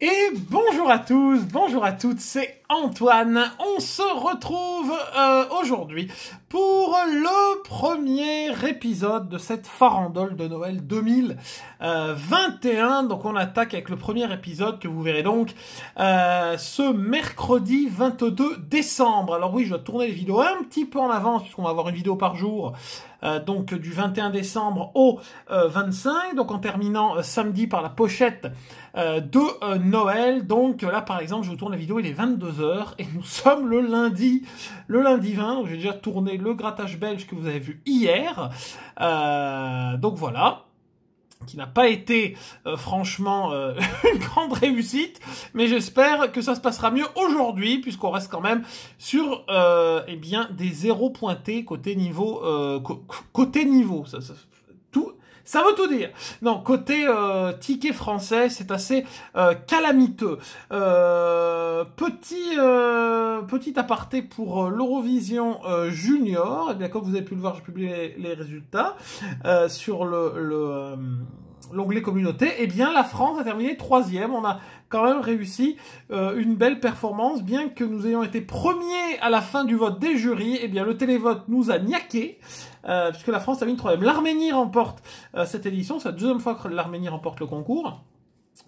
Et bonjour à tous, bonjour à toutes, c'est Antoine. On se retrouve euh, aujourd'hui pour le premier épisode de cette farandole de Noël 2021. Euh, donc on attaque avec le premier épisode que vous verrez donc euh, ce mercredi 22 décembre. Alors oui, je dois tourner les vidéos un petit peu en avance puisqu'on va avoir une vidéo par jour euh, donc du 21 décembre au 25, euh, donc en terminant euh, samedi par la pochette de Noël. Donc là par exemple, je vous tourne la vidéo, il est 22h et nous sommes le lundi, le lundi 20, donc j'ai déjà tourné le grattage belge que vous avez vu hier. donc voilà qui n'a pas été euh, franchement euh, une grande réussite, mais j'espère que ça se passera mieux aujourd'hui, puisqu'on reste quand même sur euh, eh bien, des zéros pointés côté niveau, euh, côté niveau, ça ça veut tout dire. Non, côté euh, ticket français, c'est assez euh, calamiteux. Euh, petit, petit aparté pour l'Eurovision Junior. Et eh bien, comme vous avez pu le voir, j'ai publié les, résultats sur le... le l'onglet communauté, eh bien la France a terminé troisième. On a quand même réussi euh, une belle performance, bien que nous ayons été premiers à la fin du vote des jurys. Eh bien le télévote nous a niaqué, euh, puisque la France termine troisième. L'Arménie remporte euh, cette édition, c'est la deuxième fois que l'Arménie remporte le concours.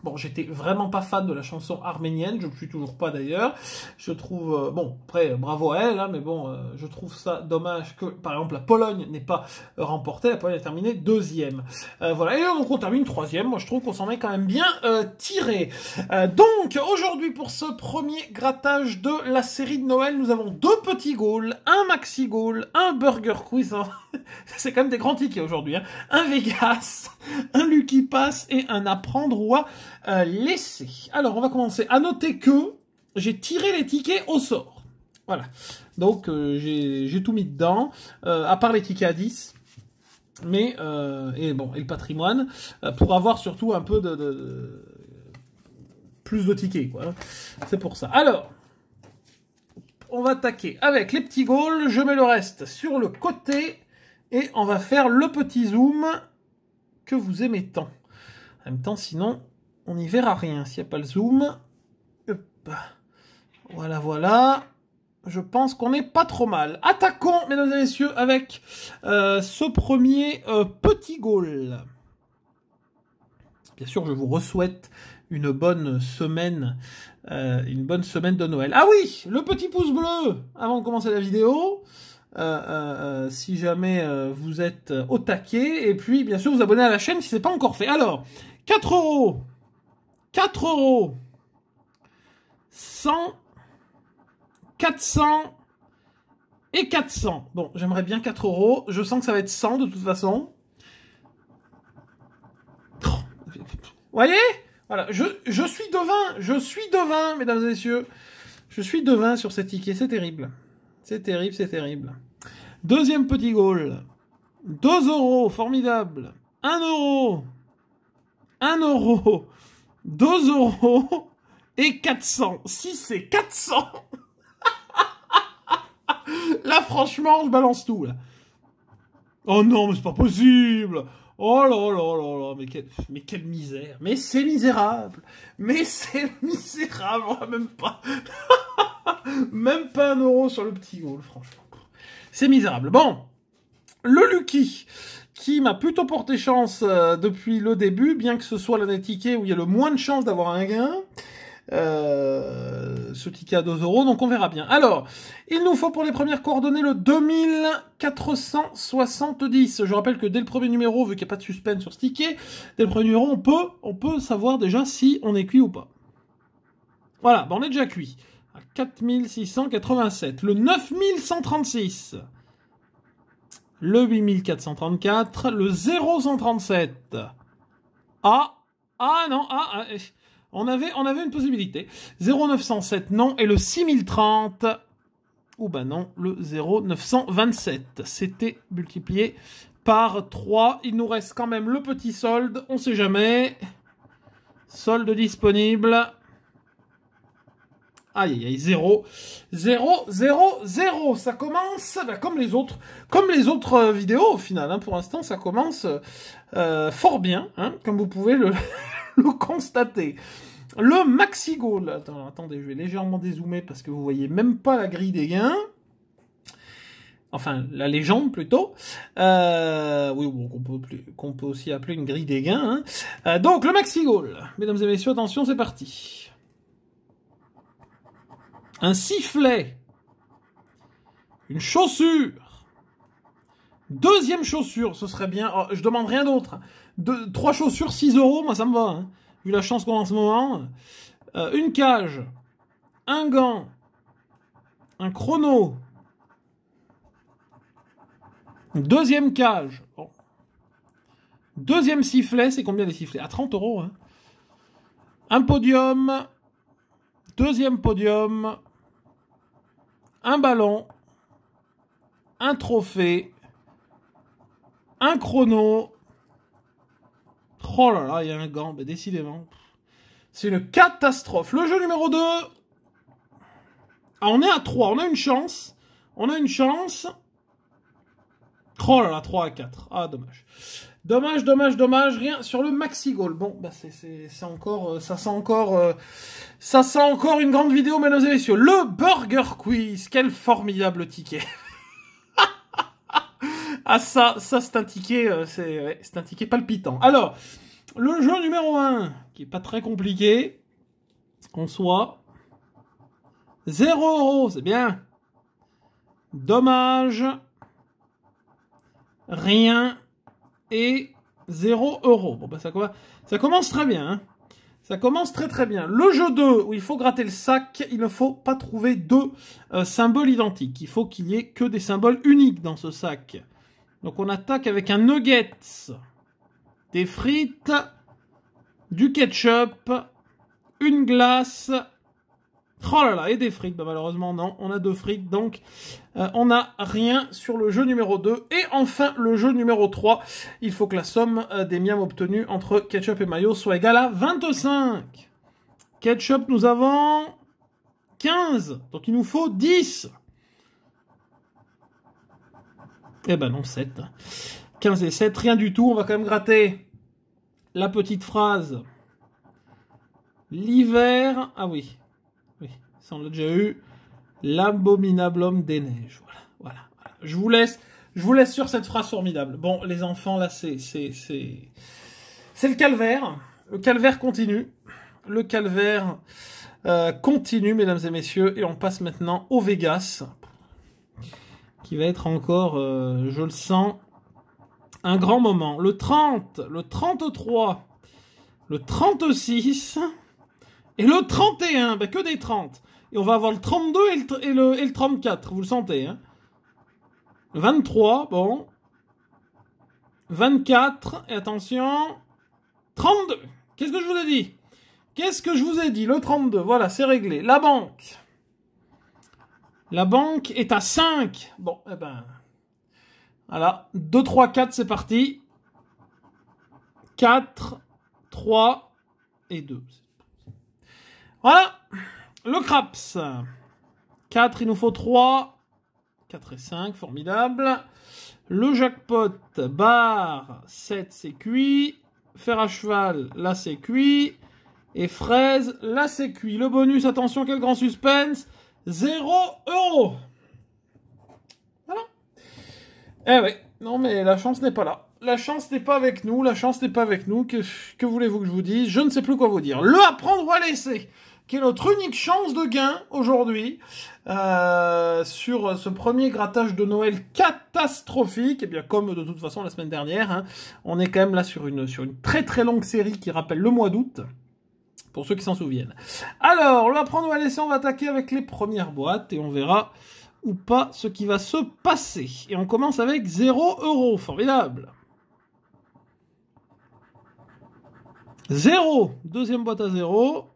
Bon, j'étais vraiment pas fan de la chanson arménienne, je ne suis toujours pas d'ailleurs. Je trouve, euh, bon, après, bravo à elle, hein, mais bon, euh, je trouve ça dommage que, par exemple, la Pologne n'ait pas remporté, la Pologne a terminé deuxième. Euh, voilà, et donc on termine troisième, moi je trouve qu'on s'en est quand même bien tiré. donc, aujourd'hui, pour ce premier grattage de la série de Noël, nous avons deux petits goals, un maxi goal, un burger quiz. Hein. c'est quand même des grands tickets aujourd'hui. Hein. Un Vegas, un Lucky Pass et un apprendre ou euh, laisser. Alors, on va commencer. À noter que j'ai tiré les tickets au sort. Voilà. Donc, euh, j'ai tout mis dedans, euh, à part les tickets à 10. Mais, et bon, et le patrimoine, pour avoir surtout un peu de... de plus de tickets, quoi. C'est pour ça. Alors, on va attaquer avec les petits goals. Je mets le reste sur le côté. Et on va faire le petit zoom que vous aimez tant. En même temps, sinon, on n'y verra rien. S'il n'y a pas le zoom, voilà, voilà. Je pense qu'on n'est pas trop mal. Attaquons, mesdames et messieurs, avec euh, ce premier euh, petit goal. Bien sûr, je vous souhaite une bonne semaine, euh, une bonne semaine de Noël. Ah oui, le petit pouce bleu avant de commencer la vidéo. Euh, euh, euh, si jamais vous êtes au taquet. Et puis, bien sûr, vous abonner à la chaîne si ce n'est pas encore fait. Alors, 4 euros 4 euros 100 400 et 400. Bon, j'aimerais bien 4 euros. Je sens que ça va être 100 de toute façon. voyez Voilà, je, suis devin, je suis devin, mesdames et messieurs. Je suis devin sur ces ticket, c'est terrible. C'est terrible, c'est terrible. Deuxième petit goal. 2 euros, formidable. 1 euro. 1 euro. 2 euros et 400. Si c'est 400 Là, franchement, je balance tout. Là. Oh non, mais c'est pas possible Oh là là là là, mais, mais quelle misère Mais c'est misérable Mais c'est misérable, même pas Même pas un euro sur le petit goal, franchement. C'est misérable. Bon, le Lucky, qui m'a plutôt porté chance euh, depuis le début, bien que ce soit l'année ticket où il y a le moins de chances d'avoir un gain. Euh, ce ticket à 2 euros, donc on verra bien. Alors, il nous faut pour les premières coordonnées le 2470. Je rappelle que dès le premier numéro, vu qu'il n'y a pas de suspense sur ce ticket, dès le premier numéro, on peut, on peut savoir déjà si on est cuit ou pas. Voilà, on est déjà cuit. 4687. Le 9136. Le 8434. Le 0137. Ah. Ah non. Ah. ah eh. on, avait, on avait une possibilité. 0907, non. Et le 6030. Ou ben non, le 0927. C'était multiplié par 3. Il nous reste quand même le petit solde. On sait jamais. Solde disponible. Aïe, aïe, aïe, 0, 0, 0, 0. Ça commence ben, comme les autres, comme les autres euh, vidéos au final. Hein. Pour l'instant, ça commence euh, fort bien, hein, comme vous pouvez le, constater. Le maxi goal. attendez, je vais légèrement dézoomer parce que vous voyez même pas la grille des gains. Enfin, la légende plutôt. Euh, oui, qu'on peut, aussi appeler une grille des gains. Hein. donc, le maxi goal. Mesdames et messieurs, attention, c'est parti un sifflet, une chaussure, deuxième chaussure, ce serait bien, oh, je demande rien d'autre, trois chaussures, 6 euros, moi ça me va, hein. vu la chance qu'on a en ce moment, euh, une cage, un gant, un chrono, deuxième cage, oh. deuxième sifflet, c'est combien les sifflets À 30 ah, euros, hein. un podium, deuxième podium, un ballon, un trophée, un chrono. Oh là là, il y a un gant, mais décidément. C'est une catastrophe. Le jeu numéro 2. Ah, on est à 3, on a une chance. On a une chance. Oh là là, 3 à 4. Ah, dommage. Dommage, dommage, dommage. Rien sur le maxi goal. Bon, bah c'est encore, euh, ça sent encore, euh, ça sent encore une grande vidéo, mesdames et messieurs. Le Burger Quiz. Quel formidable ticket. ah ça, ça c'est un ticket, euh, c'est un ticket palpitant. Alors, le jeu numéro 1, qui est pas très compliqué, qu'on soit. 0 euros, c'est bien. Dommage rien et 0 euros. Bon, bah ça, ça commence très bien. Hein. Ça commence très très bien. Le jeu 2, où il faut gratter le sac, il ne faut pas trouver deux euh, symboles identiques. Il faut qu'il y ait que des symboles uniques dans ce sac. Donc on attaque avec un nuggets, des frites, du ketchup, une glace Oh là là, et des frites, bah, malheureusement non, on a deux frites, donc euh, on n'a rien sur le jeu numéro 2. Et enfin, le jeu numéro 3, il faut que la somme euh, des miams obtenues entre ketchup et mayo soit égale à 25. Ketchup, nous avons 15, donc il nous faut 10. Eh ben non, 7. 15 et 7, rien du tout, on va quand même gratter la petite phrase. L'hiver, ah oui, ça on l'a déjà eu. L'abominable homme des neiges. Voilà, voilà, Je vous laisse, je vous laisse sur cette phrase formidable. Bon, les enfants, là, c'est, c'est, le calvaire. Le calvaire continue. Le calvaire euh, continue, mesdames et messieurs, et on passe maintenant au Vegas, qui va être encore, euh, je le sens, un grand moment. Le 30, le 33, le 36 et le 31, bah que des 30. Et on va avoir le 32 et le, et le, 34, vous le sentez. Hein 23, bon. 24, et attention. 32. Qu'est-ce que je vous ai dit Qu'est-ce que je vous ai dit Le 32, voilà, c'est réglé. La banque. La banque est à 5. Bon, eh ben... Voilà, 2, 3, 4, c'est parti. 4, 3 et 2. Voilà le Craps. 4, il nous faut 3. 4 et 5, formidable. Le jackpot, barre, 7, c'est cuit. Fer à cheval, là c'est cuit. Et fraise, là c'est cuit. Le bonus, attention, quel grand suspense. 0 euros. Voilà. Eh oui, non mais la chance n'est pas là. La chance n'est pas avec nous, la chance n'est pas avec nous. Que, voulez-vous que je vous dise Je ne sais plus quoi vous dire. Le apprendre ou à laisser qui est notre unique chance de gain aujourd'hui euh, sur ce premier grattage de Noël catastrophique. Et eh bien comme de toute façon la semaine dernière, hein, on est quand même là sur une, sur une très très longue série qui rappelle le mois d'août. Pour ceux qui s'en souviennent. Alors, on va prendre ou à laisser, on va attaquer avec les premières boîtes et on verra ou pas ce qui va se passer. Et on commence avec 0 euros, formidable. 0, deuxième boîte à 0.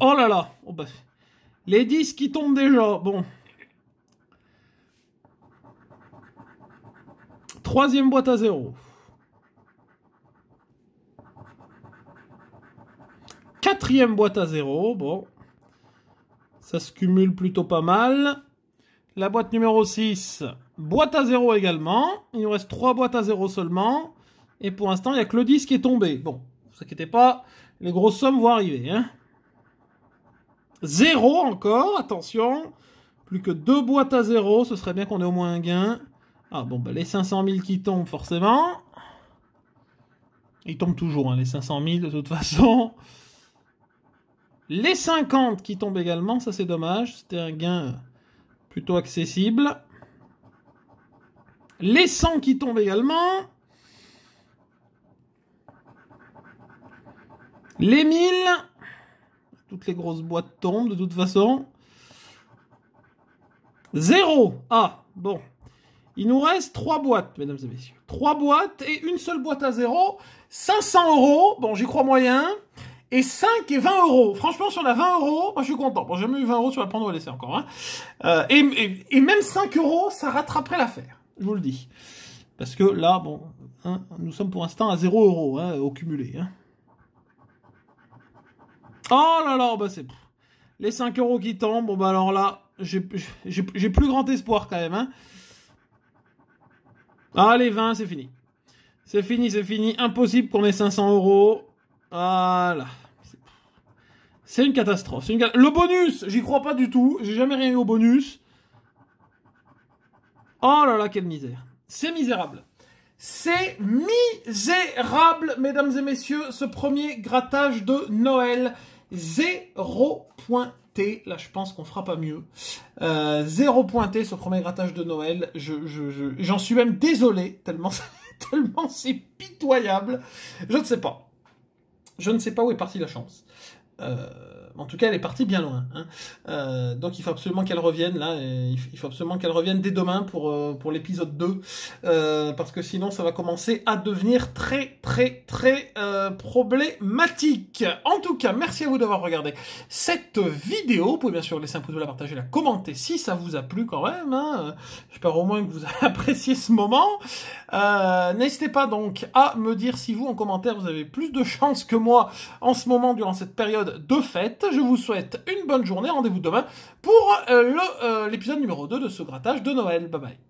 Oh là là oh, bah. Les 10 qui tombent déjà, bon. Troisième boîte à zéro. Quatrième boîte à zéro, bon. Ça se cumule plutôt pas mal. La boîte numéro 6, boîte à zéro également. Il nous reste 3 boîtes à zéro seulement. Et pour l'instant, il n'y a que le 10 qui est tombé. Bon, ne vous inquiétez pas, les grosses sommes vont arriver. Hein. Zéro encore, attention. Plus que deux boîtes à zéro, ce serait bien qu'on ait au moins un gain. Ah bon, bah les 500 000 qui tombent forcément. Ils tombent toujours, hein, les 500 000 de toute façon. Les 50 qui tombent également, ça c'est dommage. C'était un gain plutôt accessible. Les 100 qui tombent également. Les 1000 toutes les grosses boîtes tombent de toute façon. Zéro Ah, bon. Il nous reste trois boîtes, mesdames et messieurs. Trois boîtes et une seule boîte à zéro. 500 euros, bon, j'y crois moyen. Et 5 et 20 euros. Franchement, si on a 20 euros, moi je suis content. Bon, j'ai jamais eu 20 euros sur la prendre à laisser encore. Hein. Euh, et, même 5 euros, ça rattraperait l'affaire. Je vous le dis. Parce que là, bon, hein, nous sommes pour l'instant à 0 euros hein, au cumulé. Hein. Oh là là, bah c'est... Les 5 euros qui tombent, bon bah alors là, j'ai plus grand espoir quand même. Hein. Allez, Ah les 20, c'est fini. C'est fini, c'est fini. Impossible qu'on ait 500 euros. Voilà. C'est une catastrophe. Une... Le bonus, j'y crois pas du tout. J'ai jamais rien eu au bonus. Oh là là, quelle misère. C'est misérable. C'est misérable, mesdames et messieurs, ce premier grattage de Noël. Zéro pointé. Là, je pense qu'on fera pas mieux. Euh, zéro pointé ce premier grattage de Noël. J'en je, suis même désolé, tellement, tellement c'est pitoyable. Je ne sais pas. Je ne sais pas où est partie la chance. Euh, en tout cas, elle est partie bien loin. Hein. Euh, donc il faut absolument qu'elle revienne là. il faut absolument qu'elle revienne dès demain pour, euh, pour l'épisode 2. Euh, parce que sinon, ça va commencer à devenir très, très, très problématique. En tout cas, merci à vous d'avoir regardé cette vidéo. Vous pouvez bien sûr laisser un pouce bleu, la partager, la commenter si ça vous a plu quand même. Hein. J'espère au moins que vous avez apprécié ce moment. N'hésitez pas donc à me dire si vous, en commentaire, vous avez plus de chance que moi en ce moment durant cette période de fête je vous souhaite une bonne journée. Rendez-vous demain pour euh, euh, l'épisode numéro 2 de ce grattage de Noël. Bye bye.